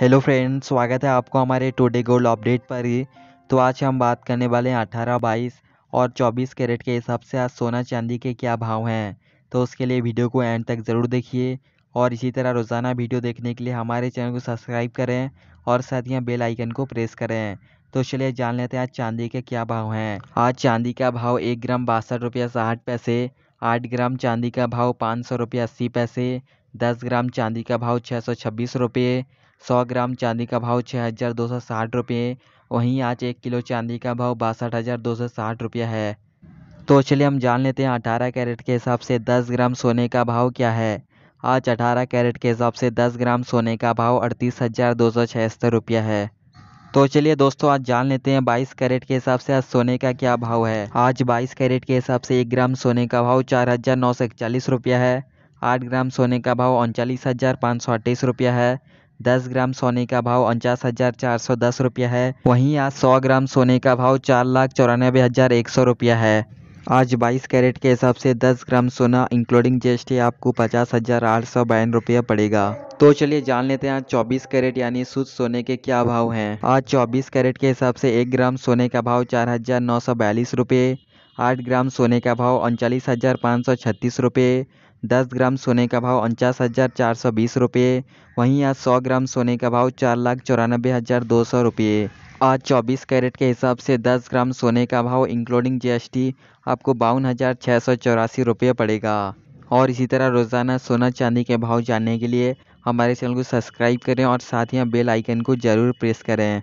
hello friend स्वागत है आपको हमारे टुडे गोल्ड अपडेट पर ही तो आज हम बात करने वाले हैं अठारह बाईस और चौबीस कैरेट के हिसाब से आज सोना चांदी के क्या भाव हैं तो उसके लिए वीडियो को एंड तक ज़रूर देखिए और इसी तरह रोज़ाना वीडियो देखने के लिए हमारे चैनल को सब्सक्राइब करें और साथ ही बेल आइकन को प्रेस करें तो चलिए जान लेते हैं आज चांदी के क्या भाव हैं आज चांदी का भाव एक ग्राम बासठ रुपया साठ पैसे आठ ग्राम चांदी का भाव पाँच सौ रुपया अस्सी पैसे दस ग्राम चांदी का भाव छः सौ छब्बीस रुपये सौ ग्राम चांदी का भाव छः हज़ार दो सौ साठ रुपये वहीं आज एक किलो चांदी का भाव बासठ हज़ार दो सौ साठ रुपये है तो चलिए हम जान लेते हैं अठारह कैरेट के हिसाब से दस ग्राम सोने का भाव क्या है आज अठारह कैरेट के हिसाब से दस ग्राम सोने का भाव अड़तीस हज़ार दो सौ छिहत्तर रुपया है तो चलिए दोस्तों आज जान लेते हैं बाईस कैरेट के हिसाब से आज सोने का क्या भाव है आज बाईस कैरेट के हिसाब से एक ग्राम सोने का भाव चार हज़ार नौ सौ इकचालीस रुपया है आठ ग्राम सोने का भाव उनचालीस हज़ार पाँच सौ अट्ठाईस रुपया है दस ग्राम सोने का भाव उनचास हज़ार चार सौ दस रुपया है वहीं आज सौ ग्राम सोने का भाव चार लाख चौरानबे हज़ार एक सौ रुपया है आज 22 कैरेट के हिसाब से 10 ग्राम सोना इंक्लूडिंग जी आपको पचास हज़ार आठ सौ बयान रुपया पड़ेगा तो चलिए जान लेते हैं आज 24 कैरेट यानी शुद्ध सोने के क्या भाव हैं आज 24 कैरेट के हिसाब से एक ग्राम सोने का भाव चार हज़ार नौ सौ बयालीस रुपये आठ ग्राम सोने का भाव उनचालीस हज़ार पाँच सौ छत्तीस रुपये दस ग्राम सोने का भाव उनचास हज़ार चार सौ बीस रुपये वहीं आज सौ ग्राम सोने का भाव चार लाख चौरानबे हज़ार दो सौ रुपये आज 24 कैरेट के हिसाब से 10 ग्राम सोने का भाव इंक्लूडिंग जीएसटी आपको बावन हज़ार छः सौ चौरासी रुपये पड़ेगा और इसी तरह रोज़ाना सोना चांदी के भाव जानने के लिए हमारे चैनल को सब्सक्राइब करें और साथ ही बेल आइकन को ज़रूर प्रेस करें